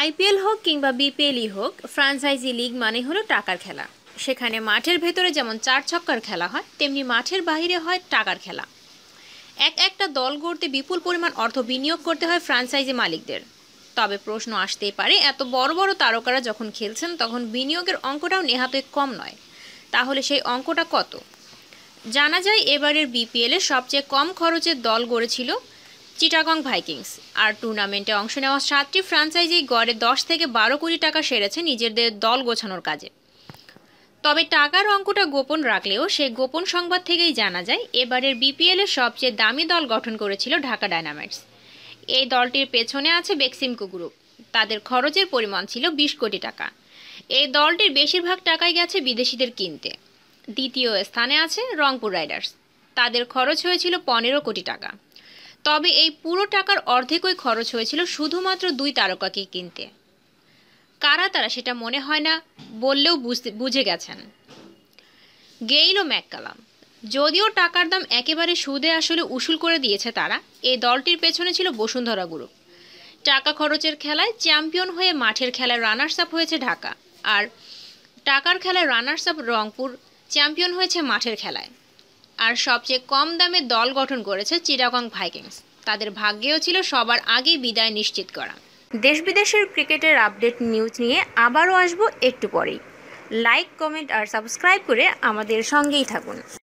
IPL হোক কিংবা বিপিএলই হোক ফ্রাঞ্চাইজি লিগ মানে হলো টাকার খেলা সেখানে মাঠের ভেতরে যেমন চার ছক্কার খেলা হয় তেমনি মাঠের বাহিরে হয় টাকার খেলা এক একটা দল গড়তে বিপুল পরিমাণ অর্থ বিনিয়োগ করতে হয় ফ্রাঞ্চাইজি মালিকদের তবে প্রশ্ন আসতেই পারে এত বড় বড় তারকারা যখন খেলছেন তখন বিনিয়োগের অঙ্কটাও নেহাতই কম নয় তাহলে সেই অঙ্কটা কত জানা যায় এবারের বিপিএলে সবচেয়ে কম খরচের দল গড়েছিল চিটাগং ভাইকিংস আর টুর্নামেন্টে অংশ নেওয়া সাতটি ফ্রাঞ্চাইজি গড়ে দশ থেকে বারো কোটি টাকা সেরেছে নিজেদের দল গোছানোর কাজে তবে টাকার অঙ্কটা গোপন রাখলেও সেই গোপন সংবাদ থেকেই জানা যায় এবারের বিপিএলের সবচেয়ে দামি দল গঠন করেছিল ঢাকা ডায়নামাইটস এই দলটির পেছনে আছে বেক্সিমকো গ্রুপ তাদের খরচের পরিমাণ ছিল বিশ কোটি টাকা এই দলটির বেশিরভাগ টাকাই গেছে বিদেশিদের কিনতে দ্বিতীয় স্থানে আছে রংপুর রাইডার্স তাদের খরচ হয়েছিল পনেরো কোটি টাকা তবে এই পুরো টাকার অর্ধেকই খরচ হয়েছিল শুধুমাত্র দুই তারকাকে কিনতে কারা তারা সেটা মনে হয় না বললেও বুঝতে বুঝে গেছেন গেইল ও ম্যাককালাম যদিও টাকার দাম একেবারে সুদে আসলে উসুল করে দিয়েছে তারা এই দলটির পেছনে ছিল বসুন্ধরা গ্রুপ টাকা খরচের খেলায় চ্যাম্পিয়ন হয়ে মাঠের খেলায় রানার্স আপ হয়েছে ঢাকা আর টাকার খেলায় রানার্স আপ রংপুর চ্যাম্পিয়ন হয়েছে মাঠের খেলায় আর সবচেয়ে কম দামে দল গঠন করেছে চিরাগং ভাইকিংস তাদের ভাগ্যেও ছিল সবার আগে বিদায় নিশ্চিত করা দেশ বিদেশের ক্রিকেটের আপডেট নিউজ নিয়ে আবারও আসবো একটু পরেই লাইক কমেন্ট আর সাবস্ক্রাইব করে আমাদের সঙ্গেই থাকুন